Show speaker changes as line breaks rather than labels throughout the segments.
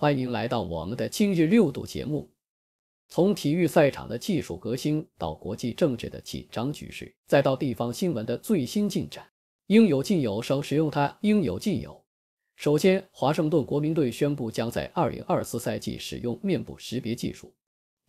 欢迎来到我们的今日六度节目。从体育赛场的技术革新，到国际政治的紧张局势，再到地方新闻的最新进展，应有尽有。少使用它，应有尽有。首先，华盛顿国民队宣布将在2024赛季使用面部识别技术，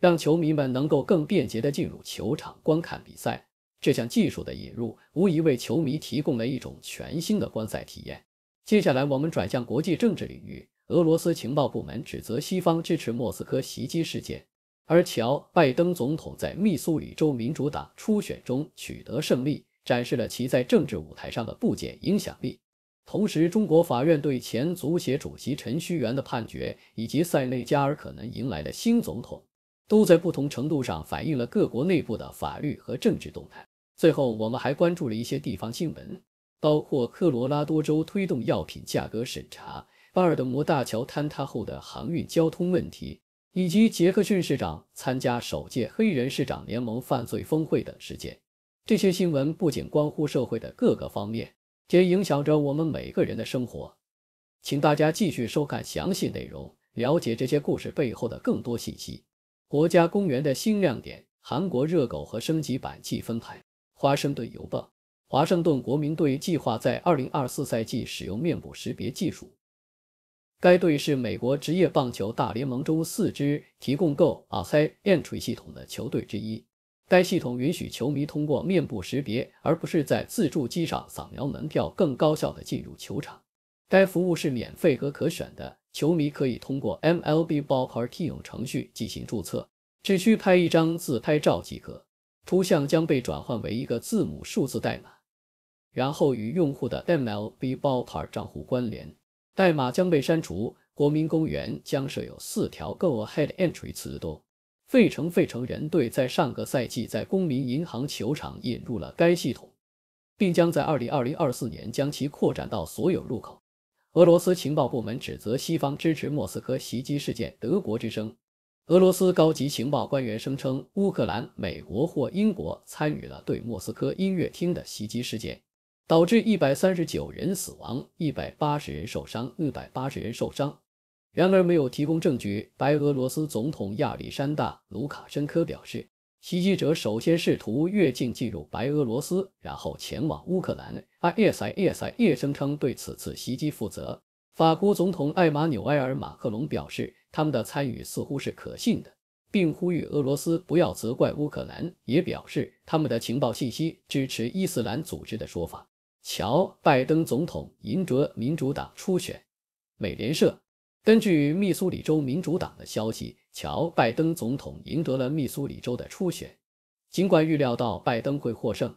让球迷们能够更便捷地进入球场观看比赛。这项技术的引入，无疑为球迷提供了一种全新的观赛体验。接下来，我们转向国际政治领域。俄罗斯情报部门指责西方支持莫斯科袭击事件，而乔·拜登总统在密苏里州民主党初选中取得胜利，展示了其在政治舞台上的不减影响力。同时，中国法院对前足协主席陈戌源的判决，以及塞内加尔可能迎来的新总统，都在不同程度上反映了各国内部的法律和政治动态。最后，我们还关注了一些地方新闻，包括科罗拉多州推动药品价格审查。巴尔的摩大桥坍塌后的航运交通问题，以及杰克逊市长参加首届黑人市长联盟犯罪峰会等事件，这些新闻不仅关乎社会的各个方面，也影响着我们每个人的生活。请大家继续收看详细内容，了解这些故事背后的更多信息。国家公园的新亮点，韩国热狗和升级版记分牌。华盛顿邮报：华盛顿国民队计划在2024赛季使用面部识别技术。该队是美国职业棒球大联盟中四支提供 Go Ahead Entry 系统的球队之一。该系统允许球迷通过面部识别，而不是在自助机上扫描门票，更高效地进入球场。该服务是免费和可选的，球迷可以通过 MLB Ballpark e t 程序进行注册，只需拍一张自拍照即可。图像将被转换为一个字母数字代码，然后与用户的 MLB Ballpark 账户关联。代码将被删除。国民公园将设有四条 Go Ahead Entry 词多。费城费城人队在上个赛季在公民银行球场引入了该系统，并将在2024年将其扩展到所有入口。俄罗斯情报部门指责西方支持莫斯科袭击事件。德国之声：俄罗斯高级情报官员声称，乌克兰、美国或英国参与了对莫斯科音乐厅的袭击事件。导致一百三十九人死亡，一百八十人受伤，一百八十人受伤。然而，没有提供证据。白俄罗斯总统亚历山大·卢卡申科表示，袭击者首先试图越境进入白俄罗斯，然后前往乌克兰。阿 s i 耶声称对此次袭击负责。法国总统艾马纽埃尔·马克龙表示，他们的参与似乎是可信的，并呼吁俄罗斯不要责怪乌克兰，也表示他们的情报信息支持伊斯兰组织的说法。乔·拜登总统赢得民主党初选。美联社根据密苏里州民主党的消息，乔·拜登总统赢得了密苏里州的初选。尽管预料到拜登会获胜，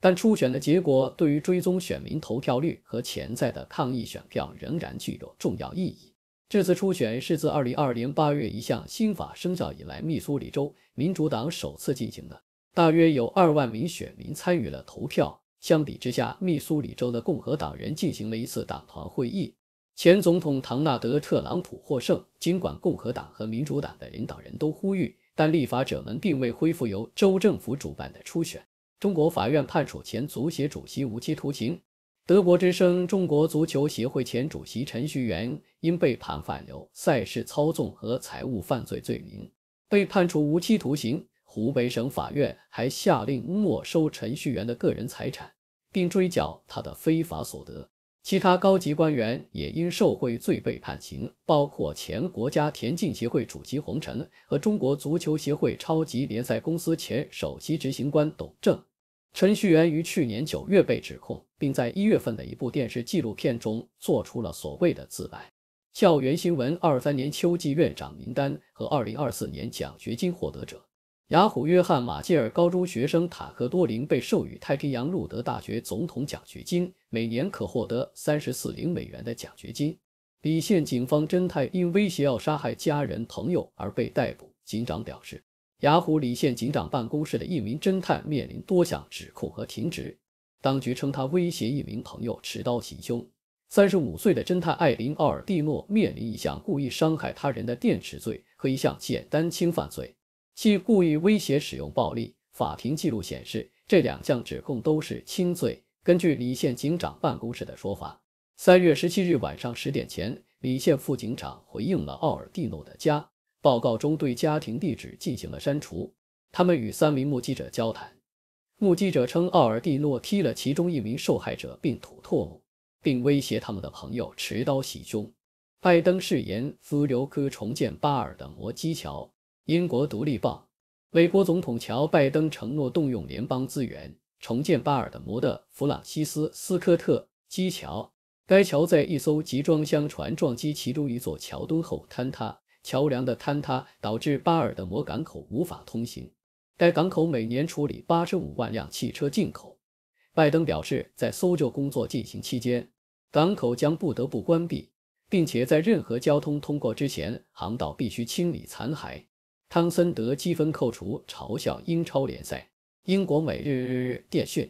但初选的结果对于追踪选民投票率和潜在的抗议选票仍然具有重要意义。这次初选是自2020年8月一项新法生效以来，密苏里州民主党首次进行的。大约有2万名选民参与了投票。相比之下，密苏里州的共和党人进行了一次党团会议，前总统唐纳德·特朗普获胜。尽管共和党和民主党的领导人都呼吁，但立法者们并未恢复由州政府主办的初选。中国法院判处前足协主席无期徒刑。德国之声，中国足球协会前主席陈戌源因被判犯有赛事操纵和财务犯罪罪名，被判处无期徒刑。湖北省法院还下令没收陈戌源的个人财产。并追缴他的非法所得。其他高级官员也因受贿罪被判刑，包括前国家田径协会主席洪辰和中国足球协会超级联赛公司前首席执行官董正。程序员于去年九月被指控，并在一月份的一部电视纪录片中做出了所谓的自白。校园新闻二三年秋季院长名单和二零二四年奖学金获得者。雅虎约翰马歇尔高中学生塔克多林被授予太平洋路德大学总统奖学金，每年可获得三十四零美元的奖学金。李县警方侦探因威胁要杀害家人朋友而被逮捕。警长表示，雅虎李县警长办公室的一名侦探面临多项指控和停职。当局称他威胁一名朋友持刀行凶。三十五岁的侦探艾琳奥尔蒂诺面临一项故意伤害他人的电池罪和一项简单侵犯罪。系故意威胁使用暴力。法庭记录显示，这两项指控都是轻罪。根据李县警长办公室的说法，三月十七日晚上十点前，李县副警长回应了奥尔蒂诺的家报告中对家庭地址进行了删除。他们与三名目击者交谈，目击者称奥尔蒂诺踢了其中一名受害者，并吐唾沫，并威胁他们的朋友持刀袭胸。拜登誓言苏留科重建巴尔的摩基桥。英国《独立报》：美国总统乔·拜登承诺动用联邦资源重建巴尔的摩的弗朗西斯科特基桥。该桥在一艘集装箱船撞击其中一座桥墩后坍塌。桥梁的坍塌导致巴尔的摩港口无法通行。该港口每年处理八十五万辆汽车进口。拜登表示，在搜救工作进行期间，港口将不得不关闭，并且在任何交通通过之前，航道必须清理残骸。汤森德积分扣除嘲笑英超联赛。英国每日电讯，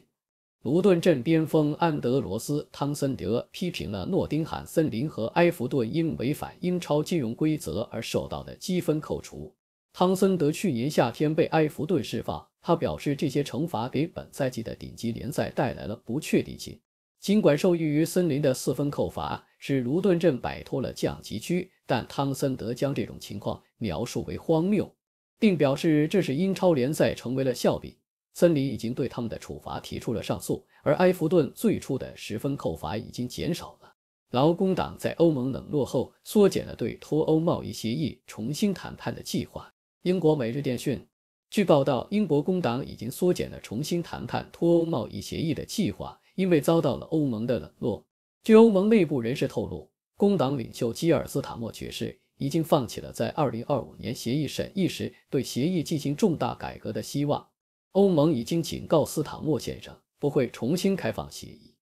卢顿镇边锋安德罗斯·汤森德批评了诺丁汉森林和埃弗顿因违反英超金融规则而受到的积分扣除。汤森德去年夏天被埃弗顿释放，他表示这些惩罚给本赛季的顶级联赛带来了不确定性。尽管受益于森林的四分扣罚，使卢顿镇摆脱了降级区。但汤森德将这种情况描述为荒谬，并表示这是英超联赛成为了笑柄。森林已经对他们的处罚提出了上诉，而埃弗顿最初的十分扣罚已经减少了。劳工党在欧盟冷落后缩减了对脱欧贸易协议重新谈判的计划。英国每日电讯，据报道，英国工党已经缩减了重新谈判脱欧贸易协议的计划，因为遭到了欧盟的冷落。据欧盟内部人士透露。工党领袖基尔斯塔默爵士已经放弃了在2025年协议审议时对协议进行重大改革的希望。欧盟已经警告斯塔莫先生不会重新开放协议。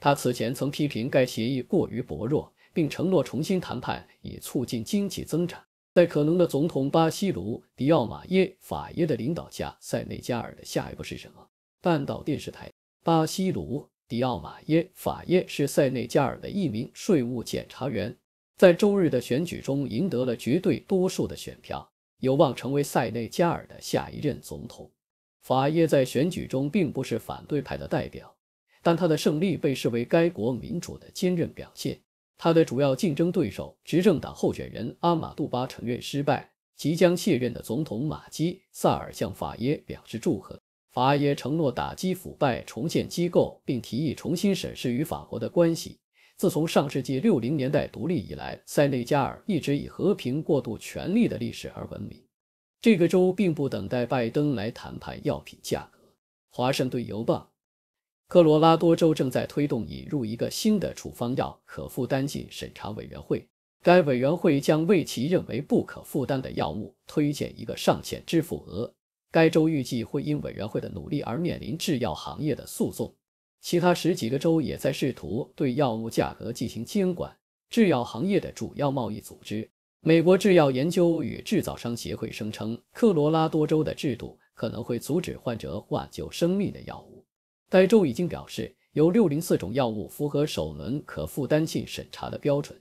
他此前曾批评该协议过于薄弱，并承诺重新谈判以促进经济增长。在可能的总统巴西卢迪奥马耶法耶的领导下，塞内加尔的下一步是什么？半岛电视台，巴西卢。迪奥马耶·法耶是塞内加尔的一名税务检查员，在周日的选举中赢得了绝对多数的选票，有望成为塞内加尔的下一任总统。法耶在选举中并不是反对派的代表，但他的胜利被视为该国民主的坚韧表现。他的主要竞争对手、执政党候选人阿马杜巴承认失败。即将卸任的总统马基·萨尔向法耶表示祝贺。法耶承诺打击腐败、重建机构，并提议重新审视与法国的关系。自从上世纪六零年代独立以来，塞内加尔一直以和平过渡权力的历史而闻名。这个州并不等待拜登来谈判药品价格。华盛顿邮报。科罗拉多州正在推动引入一个新的处方药可负担性审查委员会，该委员会将为其认为不可负担的药物推荐一个上限支付额。该州预计会因委员会的努力而面临制药行业的诉讼。其他十几个州也在试图对药物价格进行监管。制药行业的主要贸易组织——美国制药研究与制造商协会——声称，科罗拉多州的制度可能会阻止患者挽救生命的药物。该州已经表示，有六零四种药物符合首轮可负担性审查的标准。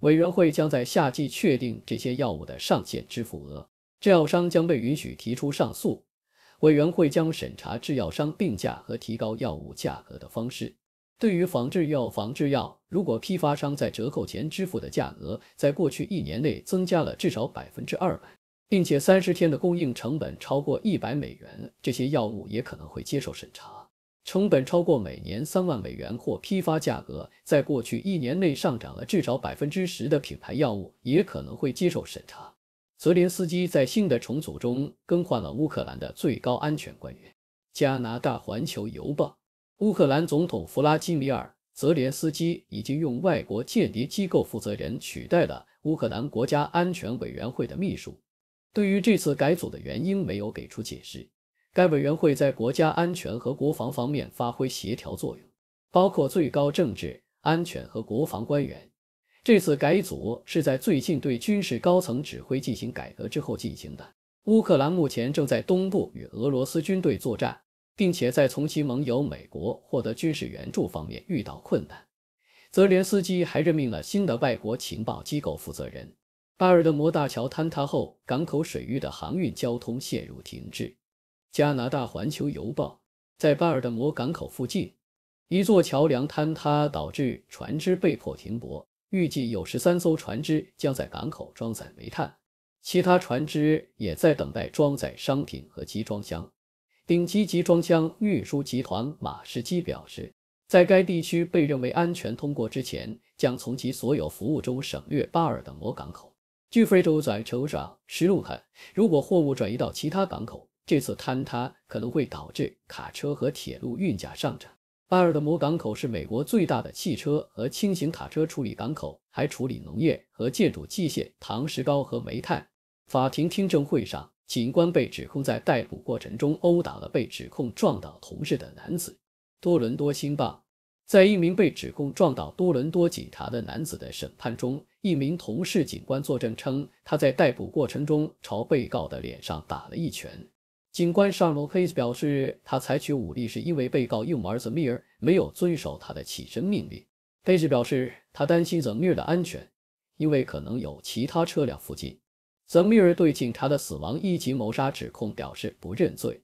委员会将在夏季确定这些药物的上限支付额。制药商将被允许提出上诉。委员会将审查制药商定价和提高药物价格的方式。对于仿制药、仿制药，如果批发商在折扣前支付的价格在过去一年内增加了至少百分之二百，并且三十天的供应成本超过一百美元，这些药物也可能会接受审查。成本超过每年三万美元或批发价格在过去一年内上涨了至少百分之十的品牌药物也可能会接受审查。泽连斯基在新的重组中更换了乌克兰的最高安全官员。加拿大《环球邮报》：乌克兰总统弗拉基米尔·泽连斯基已经用外国间谍机构负责人取代了乌克兰国家安全委员会的秘书。对于这次改组的原因，没有给出解释。该委员会在国家安全和国防方面发挥协调作用，包括最高政治、安全和国防官员。这次改组是在最近对军事高层指挥进行改革之后进行的。乌克兰目前正在东部与俄罗斯军队作战，并且在从其盟友美国获得军事援助方面遇到困难。泽连斯基还任命了新的外国情报机构负责人。巴尔的摩大桥坍塌后，港口水域的航运交通陷入停滞。加拿大环球邮报在巴尔的摩港口附近，一座桥梁坍塌，导致船只被迫停泊。预计有十三艘船只将在港口装载煤炭，其他船只也在等待装载商品和集装箱。顶级集装箱运输集团马士基表示，在该地区被认为安全通过之前，将从其所有服务中省略巴尔的摩港口。据非洲酋长施路肯，如果货物转移到其他港口，这次坍塌可能会导致卡车和铁路运价上涨。巴尔的摩港口是美国最大的汽车和轻型卡车处理港口，还处理农业和建筑器械、糖、石膏和煤炭。法庭听证会上，警官被指控在逮捕过程中殴打了被指控撞倒同事的男子。多伦多星报在一名被指控撞倒多伦多警察的男子的审判中，一名同事警官作证称，他在逮捕过程中朝被告的脸上打了一拳。警官沙鲁佩斯表示，他采取武力是因为被告幼儿泽米尔没有遵守他的起身命令。佩斯表示，他担心泽米尔的安全，因为可能有其他车辆附近。泽米尔对警察的死亡一级谋杀指控表示不认罪。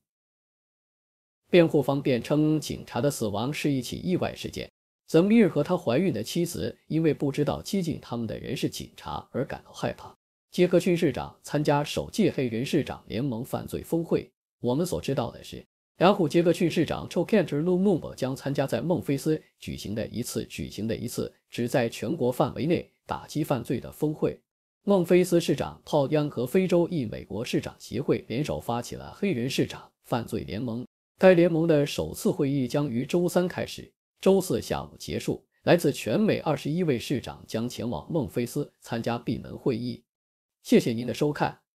辩护方辩称，警察的死亡是一起意外事件。泽米尔和他怀孕的妻子因为不知道接近他们的人是警察而感到害怕。杰克逊市长参加首届黑人市长联盟犯罪峰会。我们所知道的是，雅虎杰克逊市长 c h o k e n t e r Lumumba 将参加在孟菲斯举行的一次举行的一次旨在全国范围内打击犯罪的峰会。孟菲斯市长泡央和非洲裔美国市长协会联手发起了黑人市长犯罪联盟。该联盟的首次会议将于周三开始，周四下午结束。来自全美二十一位市长将前往孟菲斯参加闭门会议。谢谢您的收看。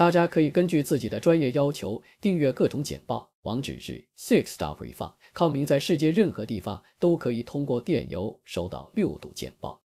大家可以根据自己的专业要求订阅各种简报，网址是 sixstar 播放。康明在世界任何地方都可以通过电邮收到六度简报。